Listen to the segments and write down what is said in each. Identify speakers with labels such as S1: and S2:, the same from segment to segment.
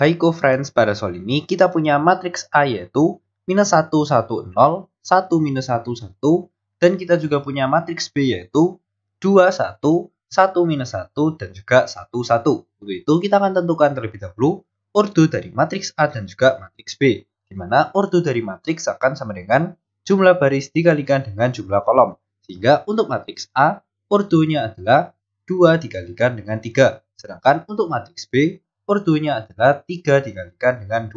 S1: Hai friends pada soal ini kita punya matriks A yaitu minus 1, 1, 0, 1, minus 1, 1, dan kita juga punya matriks B yaitu 2, 1, 1, minus 1, dan juga 1, 1. Untuk itu kita akan tentukan terlebih dahulu ordo dari matriks A dan juga matriks B, di mana ordo dari matriks akan sama dengan jumlah baris dikalikan dengan jumlah kolom. Sehingga untuk matriks A, ordonya adalah 2 dikalikan dengan 3. Sedangkan untuk matriks B, ordonya adalah 3 dikalikan dengan 2.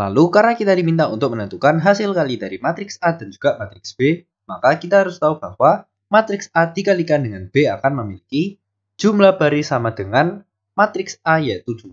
S1: Lalu karena kita diminta untuk menentukan hasil kali dari matriks A dan juga matriks B, maka kita harus tahu bahwa matriks A dikalikan dengan B akan memiliki jumlah baris sama dengan matriks A yaitu 2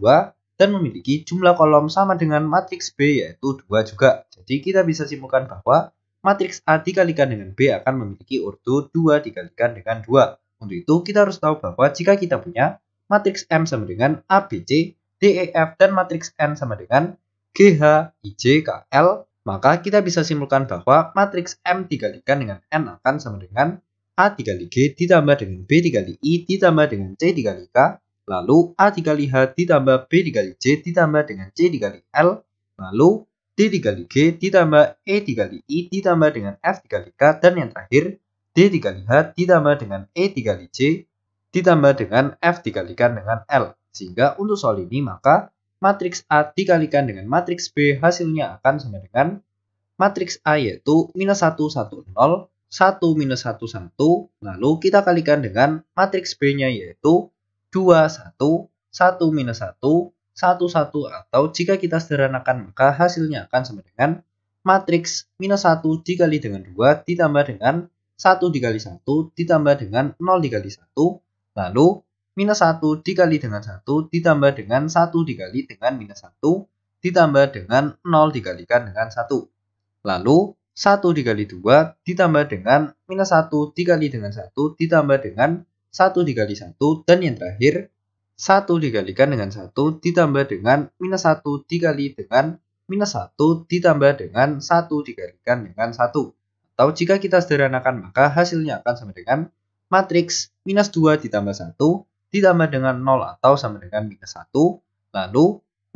S1: dan memiliki jumlah kolom sama dengan matriks B yaitu 2 juga. Jadi kita bisa simpulkan bahwa matriks A dikalikan dengan B akan memiliki ordo 2 dikalikan dengan 2. Untuk itu kita harus tahu bahwa jika kita punya matriks M sama dengan ABC, DEF dan matriks N sama dengan GH, IJ, KL, maka kita bisa simpulkan bahwa matriks M dikalikan dengan N akan sama dengan A dikali G ditambah dengan B dikali I ditambah dengan C dikali K, lalu A dikali H ditambah B dikali J ditambah dengan C dikali L, lalu D dikali G ditambah E dikali I ditambah dengan F dikali K, dan yang terakhir D dikali H ditambah dengan E dikali J ditambah dengan F dikalikan dengan L. Sehingga untuk soal ini maka matriks A dikalikan dengan matriks B hasilnya akan sama dengan matriks A yaitu minus 1, 1, 0, 1, minus 1, 1. Lalu kita kalikan dengan matriks B-nya yaitu 2, 1, 1, minus 1, 1, 1. Atau jika kita sederhanakan maka hasilnya akan sama dengan matriks minus 1 dikali dengan 2 ditambah dengan 1 dikali 1 ditambah dengan 0 dikali 1. Lalu minus 1 dikali dengan 1 ditambah dengan 1 dikali dengan minus 1 ditambah dengan 0 dikalikan dengan 1. Lalu 1 dikali 2 ditambah dengan minus 1 dikali dengan 1 ditambah dengan 1 dikali 1 dan yang terakhir 1 dikalikan dengan 1 ditambah dengan minus 1 dikali dengan minus 1 ditambah dengan 1 dikalikan dengan 1. Atau jika kita sederhanakan maka hasilnya akan sama dengan matriks minus 2 ditambah 1 ditambah dengan 0 atau sama dengan minus 1. Lalu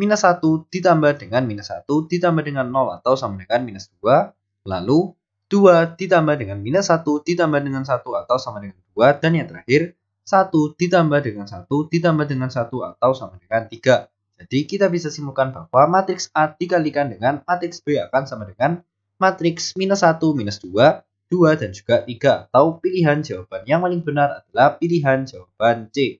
S1: minus 1 ditambah dengan minus 1 ditambah dengan 0 atau sama dengan minus 2. Lalu 2 ditambah dengan minus 1 ditambah dengan 1 atau sama dengan 2. Dan yang terakhir 1 ditambah dengan 1 ditambah dengan 1 atau sama dengan 3. Jadi kita bisa simpulkan bahwa matriks A dikalikan dengan matriks B akan sama dengan matriks minus 1, minus 2, 2 dan juga 3 atau pilihan jawaban yang paling benar adalah pilihan jawaban C.